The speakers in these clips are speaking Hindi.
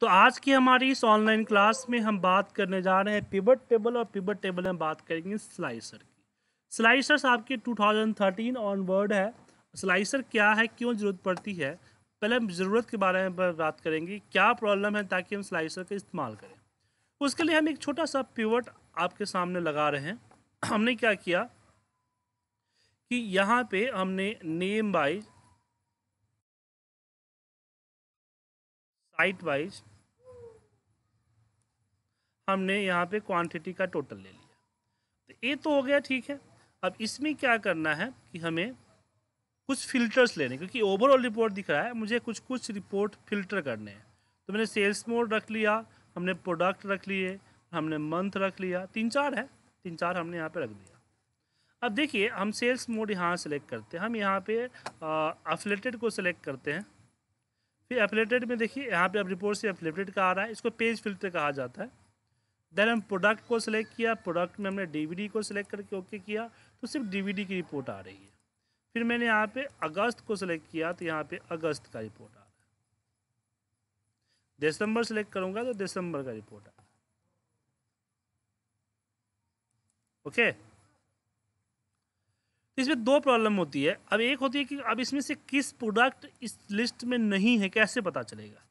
तो आज की हमारी इस ऑनलाइन क्लास में हम बात करने जा रहे हैं पिबट टेबल और पिबट टेबल में बात करेंगे स्लाइसर की स्लाइसर्स आपके 2013 ऑनवर्ड है स्लाइसर क्या है क्यों ज़रूरत पड़ती है पहले हम ज़रूरत के बारे में बात करेंगे क्या प्रॉब्लम है ताकि हम स्लाइसर का इस्तेमाल करें उसके लिए हम एक छोटा सा पिवट आपके सामने लगा रहे हैं हमने क्या किया कि यहाँ पे हमने नेम वाइज साइट वाइज हमने यहाँ पे क्वांटिटी का टोटल ले लिया तो ये तो हो गया ठीक है अब इसमें क्या करना है कि हमें कुछ फिल्टर्स लेने क्योंकि ओवरऑल रिपोर्ट दिख रहा है मुझे कुछ कुछ रिपोर्ट फिल्टर करने हैं तो मैंने सेल्स मोड रख लिया हमने प्रोडक्ट रख लिए हमने मंथ रख लिया तीन चार है तीन चार हमने यहाँ पे रख दिया अब देखिए हम सेल्स मोड यहाँ सेलेक्ट करते हैं हम यहाँ पे अफिलेटेड को सिलेक्ट करते हैं फिर एफिलेटेड में देखिए यहाँ पे अब रिपोर्ट से एफिलेटेड का आ रहा है इसको पेज फिल्टर कहा जाता है देन हम प्रोडक्ट को सिलेक्ट किया प्रोडक्ट में हमने डीवीडी को सिलेक्ट करके ओके किया तो सिर्फ डीवीडी की रिपोर्ट आ रही है फिर मैंने यहाँ पे अगस्त को सिलेक्ट किया तो यहाँ पे अगस्त का रिपोर्ट आ रहा है दिसंबर सेलेक्ट करूँगा तो दिसंबर का रिपोर्ट आ रहा है ओके okay? तो इसमें दो प्रॉब्लम होती है अब एक होती है कि अब इसमें से किस प्रोडक्ट इस लिस्ट में नहीं है कैसे पता चलेगा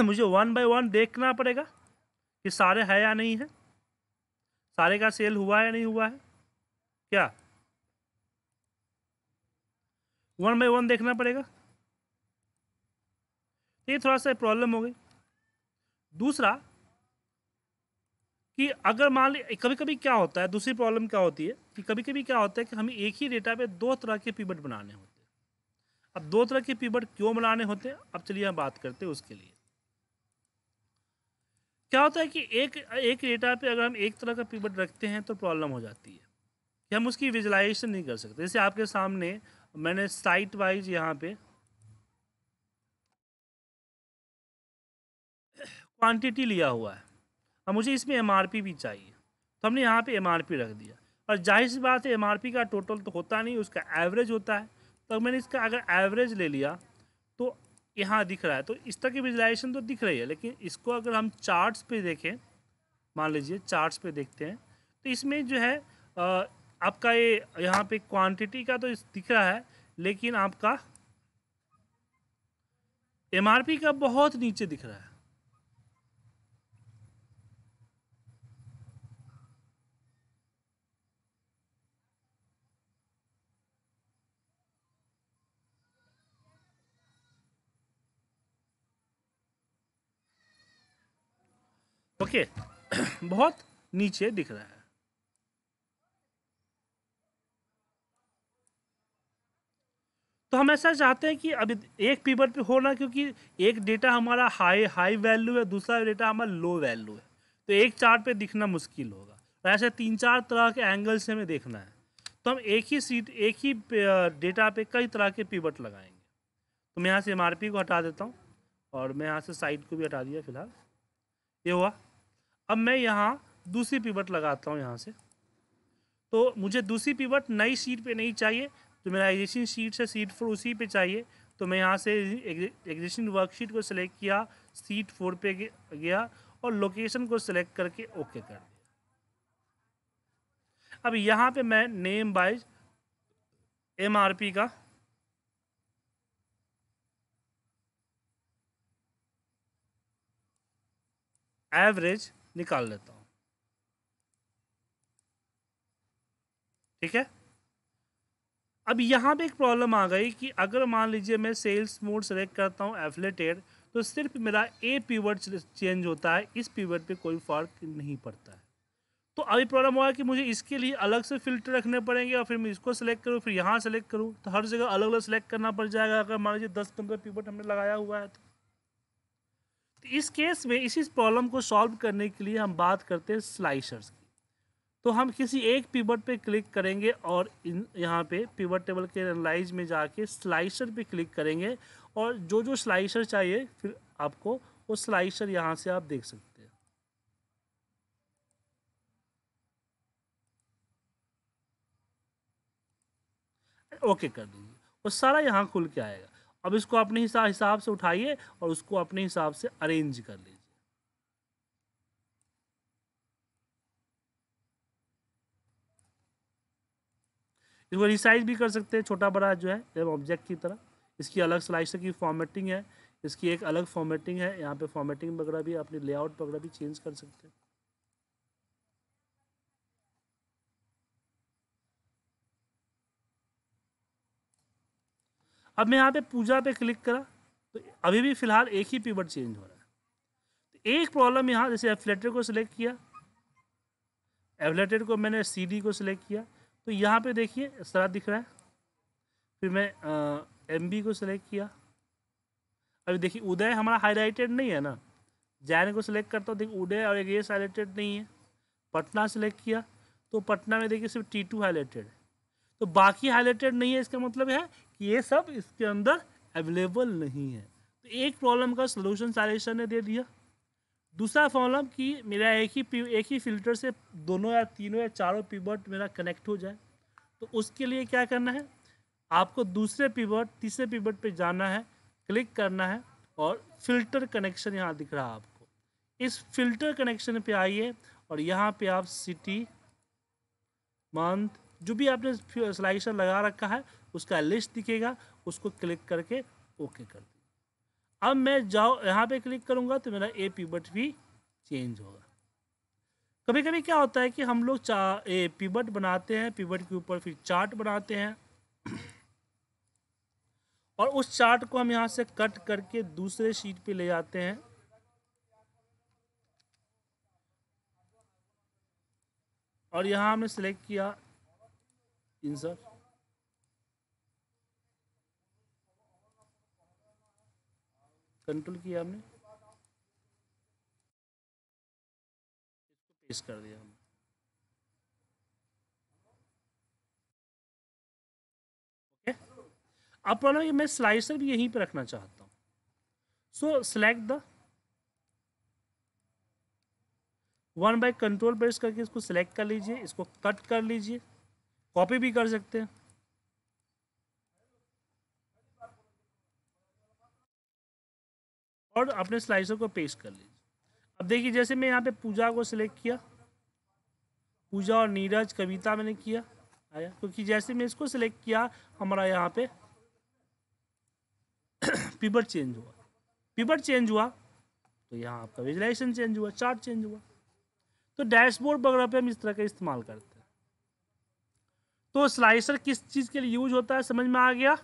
मुझे वन बाय वन देखना पड़ेगा कि सारे है या नहीं है सारे का सेल हुआ है या नहीं हुआ है क्या वन बाय वन देखना पड़ेगा तो ये थोड़ा सा प्रॉब्लम हो गई दूसरा कि अगर मान ली कभी कभी क्या होता है दूसरी प्रॉब्लम क्या होती है कि कभी कभी क्या होता है कि हमें एक ही डेटा पे दो तरह के पीबट बनाने होते हैं अब दो तरह के पीबट क्यों बनाने होते हैं अब चलिए हम बात करते हैं उसके लिए क्या होता है कि एक एक डेटा पे अगर हम एक तरह का पीबट रखते हैं तो प्रॉब्लम हो जाती है कि हम उसकी विजुलाइजेशन नहीं कर सकते जैसे आपके सामने मैंने साइट वाइज यहाँ पे क्वांटिटी लिया हुआ है अब मुझे इसमें एम भी चाहिए तो हमने यहाँ पे एम रख दिया और जाहिर सी बात है एम का टोटल तो होता नहीं उसका एवरेज होता है तो मैंने इसका अगर एवरेज ले लिया तो यहाँ दिख रहा है तो इस तरह की विजुलाइजेशन तो दिख रही है लेकिन इसको अगर हम चार्ट्स पे देखें मान लीजिए चार्ट्स पे देखते हैं तो इसमें जो है आपका ये यहाँ पे क्वांटिटी का तो दिख रहा है लेकिन आपका एमआरपी का बहुत नीचे दिख रहा है ओके बहुत नीचे दिख रहा है तो हम ऐसा चाहते हैं कि अभी एक पीवट पे होना क्योंकि एक डेटा हमारा हाई हाई वैल्यू है दूसरा डेटा हमारा लो वैल्यू है तो एक चार्ट पे दिखना मुश्किल होगा और ऐसे तीन चार तरह के एंगल से हमें देखना है तो हम एक ही सीट एक ही डेटा पे कई तरह के पीवट लगाएंगे तो मैं यहाँ से एम को हटा देता हूँ और मैं यहाँ से साइड को भी हटा दिया फिलहाल ये हुआ अब मैं यहाँ दूसरी पिवट लगाता हूँ यहाँ से तो मुझे दूसरी पिवट नई सीट पे नहीं चाहिए तो मेरा एग्जिस्टिंग सीट से सीट फोर उसी पे चाहिए तो मैं यहाँ से एग्जिस्टिंग वर्कशीट को सिलेक्ट किया सीट फोर पे गया और लोकेशन को सिलेक्ट करके ओके कर दिया अब यहाँ पे मैं name wise M R P का एवरेज निकाल लेता हूँ ठीक है अब यहाँ पे एक प्रॉब्लम आ गई कि अगर मान लीजिए मैं सेल्स मोड सेलेक्ट करता हूँ एफलेटेड तो सिर्फ मेरा ए पीवर्ड चेंज होता है इस पीवर्ड पे कोई फ़र्क नहीं पड़ता है तो अभी प्रॉब्लम हुआ कि मुझे इसके लिए अलग से फिल्टर रखने पड़ेंगे और फिर मैं इसको सेलेक्ट करूँ फिर यहाँ सेलेक्ट करूँ तो हर जगह अलग अलग सेलेक्ट करना पड़ जाएगा अगर मान लीजिए दस पंद्रह पीवर्ड हमने लगाया हुआ है तो इस केस में इसी प्रॉब्लम को सॉल्व करने के लिए हम बात करते हैं स्लाइसर्स की तो हम किसी एक पिवट पे क्लिक करेंगे और इन यहाँ पे पिवट टेबल के एनालाइज में जाके स्लाइसर पे क्लिक करेंगे और जो जो स्लाइसर चाहिए फिर आपको वो स्लाइसर यहाँ से आप देख सकते हैं ओके कर दीजिए वो सारा यहाँ खुल के आएगा अब इसको अपने हिसाब हिसाब से उठाइए और उसको अपने हिसाब से अरेंज कर लीजिए इसको रिसाइज भी कर सकते हैं छोटा बड़ा जो है जब ऑब्जेक्ट की तरह इसकी अलग स्लाइसर की फॉर्मेटिंग है इसकी एक अलग फॉर्मेटिंग है यहाँ पे फॉर्मेटिंग वगैरह भी अपनी लेआउट वगैरह भी चेंज कर सकते हैं अब मैं यहाँ पे पूजा पे क्लिक करा तो अभी भी फ़िलहाल एक ही पीवर्ड चेंज हो रहा है तो एक प्रॉब्लम यहाँ जैसे एफलेटर को सिलेक्ट किया एफलेटर को मैंने सी को सिलेक्ट किया तो यहाँ पे देखिए इस तरह दिख रहा है फिर मैं एम को सिलेक्ट किया अभी देखिए उदय हमारा हाईलाइटेड नहीं है ना जैन को सिलेक्ट करता हूँ देखिए उदय और एक हाईलाइटेड नहीं है पटना सेलेक्ट किया तो पटना में देखिए सिर्फ टी टू हाईलाइटेड है तो बाकी हाईलाइटेड नहीं है इसका मतलब है कि ये सब इसके अंदर अवेलेबल नहीं है तो एक प्रॉब्लम का सोल्यूशन सालेशन ने दे दिया दूसरा प्रॉब्लम कि मेरा एक ही एक ही फिल्टर से दोनों या तीनों या चारों पीवर्ट मेरा कनेक्ट हो जाए तो उसके लिए क्या करना है आपको दूसरे पीवर्ट तीसरे पीवर्ट पे जाना है क्लिक करना है और फिल्टर कनेक्शन यहाँ दिख रहा है आपको इस फिल्टर कनेक्शन पे आइए और यहाँ पे आप सिटी मंथ जो भी आपने स्लाइसर लगा रखा है उसका लिस्ट दिखेगा उसको क्लिक करके ओके कर दी अब मैं जाओ यहाँ पे क्लिक करूँगा तो मेरा ए पीबट भी चेंज होगा कभी कभी क्या होता है कि हम लोग चा ए पीबट बनाते हैं पिबट के ऊपर फिर चार्ट बनाते हैं और उस चार्ट को हम यहाँ से कट करके दूसरे शीट पे ले जाते हैं और यहाँ हमने सेलेक्ट किया तीन सर कंट्रोल किया हमने इसको कर दिया हमने ओके अब प्रॉब्लम मैं स्लाइसर भी यहीं पर रखना चाहता हूँ so select the one by control press करके इसको सिलेक्ट कर लीजिए इसको कट कर लीजिए कॉपी भी कर सकते हैं और अपने स्लाइसों को पेस्ट कर लीजिए अब देखिए जैसे मैं यहाँ पे पूजा को सिलेक्ट किया पूजा और नीरज कविता मैंने किया आया क्योंकि जैसे मैं इसको सिलेक्ट किया हमारा यहाँ पे पिबट चेंज हुआ पिबट चेंज हुआ तो यहाँ आपका विजुलाइजेशन चेंज हुआ चार्ट चेंज हुआ तो डैशबोर्ड वगैरह पे हम इस तरह का इस्तेमाल करते हैं तो स्लाइसर किस चीज़ के लिए यूज होता है समझ में आ गया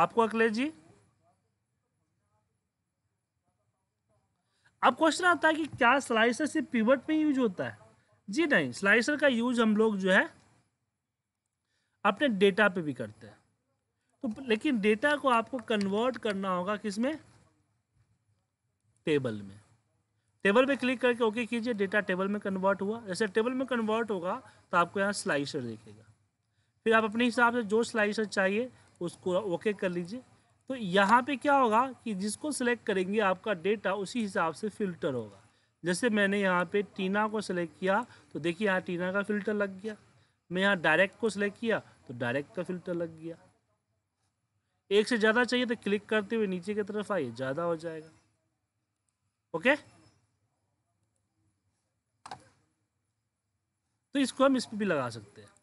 आपको अखिलेश जी अब क्वेश्चन आता है कि क्या स्लाइसर सिर्फ पिवट में यूज होता है जी नहीं स्लाइसर का यूज हम लोग जो है अपने डेटा पे भी करते हैं तो लेकिन डेटा को आपको कन्वर्ट करना होगा किसमें टेबल में टेबल पे क्लिक करके ओके कीजिए डेटा टेबल में कन्वर्ट हुआ जैसे टेबल में कन्वर्ट होगा तो आपको यहाँ स्लाइसर दिखेगा फिर आप अपने हिसाब से जो स्लाइसर चाहिए उसको ओके कर लीजिए तो यहाँ पे क्या होगा कि जिसको सिलेक्ट करेंगे आपका डेटा उसी हिसाब से फिल्टर होगा जैसे मैंने यहाँ पे टीना को सिलेक्ट किया तो देखिए यहाँ टीना का फिल्टर लग गया मैं यहाँ डायरेक्ट को सिलेक्ट किया तो डायरेक्ट का फिल्टर लग गया एक से ज़्यादा चाहिए तो क्लिक करते हुए नीचे की तरफ आइए ज़्यादा हो जाएगा ओके तो इसको हम इस पर भी लगा सकते हैं